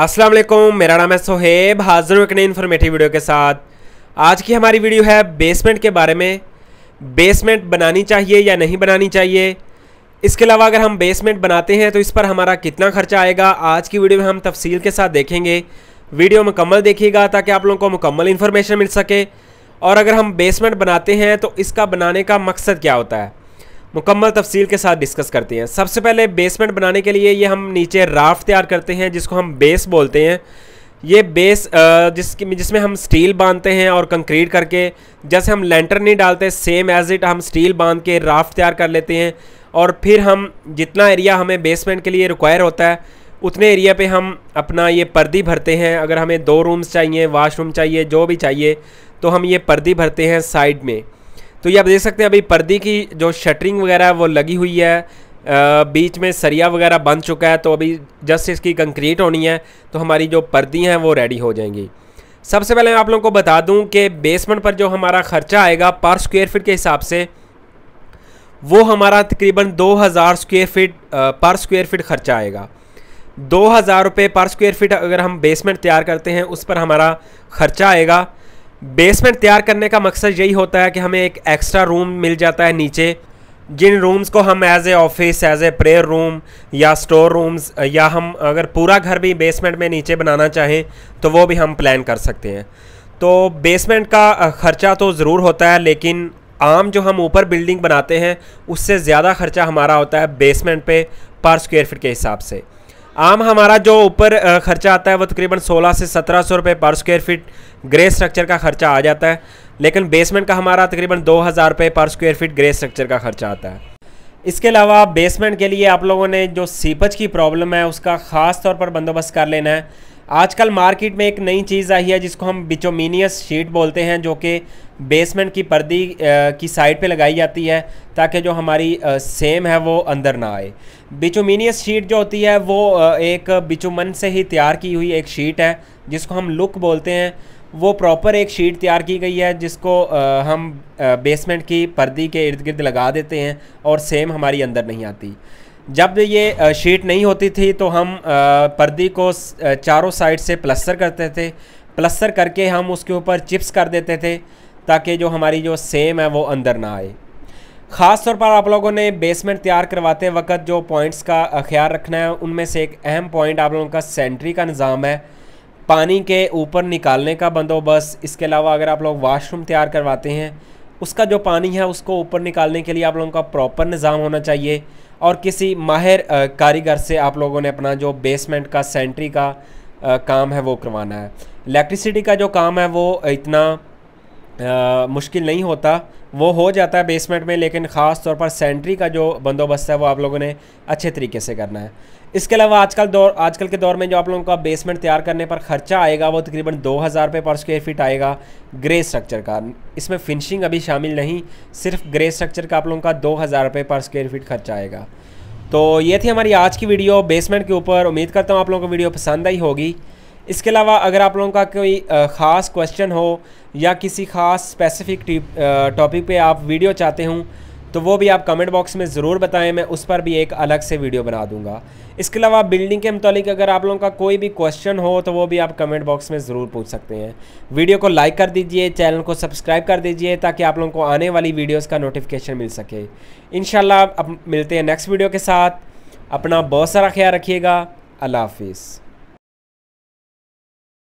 अस्सलाम वालेकुम मेरा नाम है सोहेब हाजिर हूँ एक नई इन्फॉर्मेटिव वीडियो के साथ आज की हमारी वीडियो है बेसमेंट के बारे में बेसमेंट बनानी चाहिए या नहीं बनानी चाहिए इसके अलावा अगर हम बेसमेंट बनाते हैं तो इस पर हमारा कितना खर्चा आएगा आज की वीडियो में हम तफसील के साथ देखेंगे वीडियो मुकम्मल देखिएगा ताकि आप लोगों को मुकम्मल इन्फॉर्मेशन मिल सके और अगर हम बेसमेंट बनाते हैं तो इसका बनाने का मकसद क्या होता है मुकम्मल तफसील के साथ डिस्कस करते हैं सबसे पहले बेसमेंट बनाने के लिए ये हम नीचे राफ्ट तैयार करते हैं जिसको हम बेस बोलते हैं ये बेस जिसकी जिसमें हम स्टील बांधते हैं और कंक्रीट करके जैसे हम लेंटर नहीं डालते सेम एज इट हम स्टील बांध के राफ्ट तैयार कर लेते हैं और फिर हम जितना एरिया हमें बेसमेंट के लिए रिक्वायर होता है उतने एरिया पे हम अपना ये पर्दी भरते हैं अगर हमें दो रूम्स चाहिए वाशरूम चाहिए जो भी चाहिए तो हम ये पर्दी भरते हैं साइड में तो ये आप देख सकते हैं अभी पर्दे की जो शटरिंग वगैरह वो लगी हुई है आ, बीच में सरिया वगैरह बन चुका है तो अभी जस्ट इसकी कंक्रीट होनी है तो हमारी जो पर्दी हैं वो रेडी हो जाएंगी सबसे पहले मैं आप लोगों को बता दूं कि बेसमेंट पर जो हमारा ख़र्चा आएगा पर स्क्वायर फीट के हिसाब से वो हमारा तकरीबन 2000 स्क्वेयर फिट पर स्क्वायर फीट ख़र्चा आएगा दो हज़ार रुपये पर स्क्वायर फीट अगर हम बेसमेंट तैयार करते हैं उस पर हमारा ख़र्चा आएगा बेसमेंट तैयार करने का मकसद यही होता है कि हमें एक एक्स्ट्रा रूम मिल जाता है नीचे जिन रूम्स को हम as a office as a prayer room या स्टोर रूम्स या हम अगर पूरा घर भी बेसमेंट में नीचे बनाना चाहें तो वो भी हम प्लान कर सकते हैं तो बेसमेंट का ख़र्चा तो ज़रूर होता है लेकिन आम जो हम ऊपर बिल्डिंग बनाते हैं उससे ज़्यादा ख़र्चा हमारा होता है बेसमेंट पे पर स्क्वायर फिट के हिसाब से आम हमारा जो ऊपर खर्चा आता है वो तकरीबन 16 से सत्रह सौ रुपये पर स्क्वायर फीट ग्रे स्ट्रक्चर का खर्चा आ जाता है लेकिन बेसमेंट का हमारा तकरीबन दो हज़ार रुपये पर स्क्वायर फीट ग्रे स्ट्रक्चर का खर्चा आता है इसके अलावा बेसमेंट के लिए आप लोगों ने जो सीपज की प्रॉब्लम है उसका ख़ास तौर पर बंदोबस्त कर लेना है आजकल मार्केट में एक नई चीज़ आई है जिसको हम बिचोमिनियस शीट बोलते हैं जो कि बेसमेंट की पर्दी की साइड पे लगाई जाती है ताकि जो हमारी सेम है वो अंदर ना आए बिचोमिनियस शीट जो होती है वो एक बिचुमन से ही तैयार की हुई एक शीट है जिसको हम लुक बोलते हैं वो प्रॉपर एक शीट तैयार की गई है जिसको हम बेसमेंट की पर्दी के इर्द गिर्द लगा देते हैं और सेम हमारी अंदर नहीं आती जब ये शीट नहीं होती थी तो हम पर्दी को चारों साइड से प्लस्तर करते थे प्लस्तर करके हम उसके ऊपर चिप्स कर देते थे ताकि जो हमारी जो सेम है वो अंदर ना आए ख़ास तौर पर आप लोगों ने बेसमेंट तैयार करवाते वक्त जो पॉइंट्स का ख्याल रखना है उनमें से एक अहम पॉइंट आप लोगों का सेंट्री का निज़ाम है पानी के ऊपर निकालने का बंदोबस्त इसके अलावा अगर आप लोग वाशरूम तैयार करवाते हैं उसका जो पानी है उसको ऊपर निकालने के लिए आप लोगों का प्रॉपर निज़ाम होना चाहिए और किसी माहिर कारीगर से आप लोगों ने अपना जो बेसमेंट का सेंट्री का आ, काम है वो करवाना है इलेक्ट्रिसिटी का जो काम है वो इतना आ, मुश्किल नहीं होता वो हो जाता है बेसमेंट में लेकिन ख़ास तौर पर सेंट्री का जो बंदोबस्त है वो आप लोगों ने अच्छे तरीके से करना है इसके अलावा आजकल दौर आजकल के दौर में जो आप लोगों का बेसमेंट तैयार करने पर खर्चा आएगा वो तकरीबन दो हज़ार रुपये पर स्क्वेयर फीट आएगा ग्रे स्ट्रक्चर का इसमें फिनिशिंग अभी शामिल नहीं सिर्फ ग्रे स्ट्रक्चर का आप लोगों का दो हज़ार रुपये पर स्क्वेयर फीट खर्चा आएगा तो ये थी हमारी आज की वीडियो बेसमेंट के ऊपर उम्मीद करता हूँ आप लोगों को वीडियो पसंद आई होगी इसके अलावा अगर आप लोगों का कोई ख़ास क्वेश्चन हो या किसी ख़ास स्पेसिफिक टॉपिक पे आप वीडियो चाहते हूँ तो वो भी आप कमेंट बॉक्स में ज़रूर बताएं मैं उस पर भी एक अलग से वीडियो बना दूंगा इसके अलावा बिल्डिंग के मतलब अगर आप लोगों का कोई भी क्वेश्चन हो तो वो भी आप कमेंट बॉक्स में ज़रूर पूछ सकते हैं वीडियो को लाइक कर दीजिए चैनल को सब्सक्राइब कर दीजिए ताकि आप लोगों को आने वाली वीडियोज़ का नोटिफिकेशन मिल सके इन मिलते हैं नेक्स्ट वीडियो के साथ अपना बहुत सारा ख्याल रखिएगा अल्लाह हाफिज़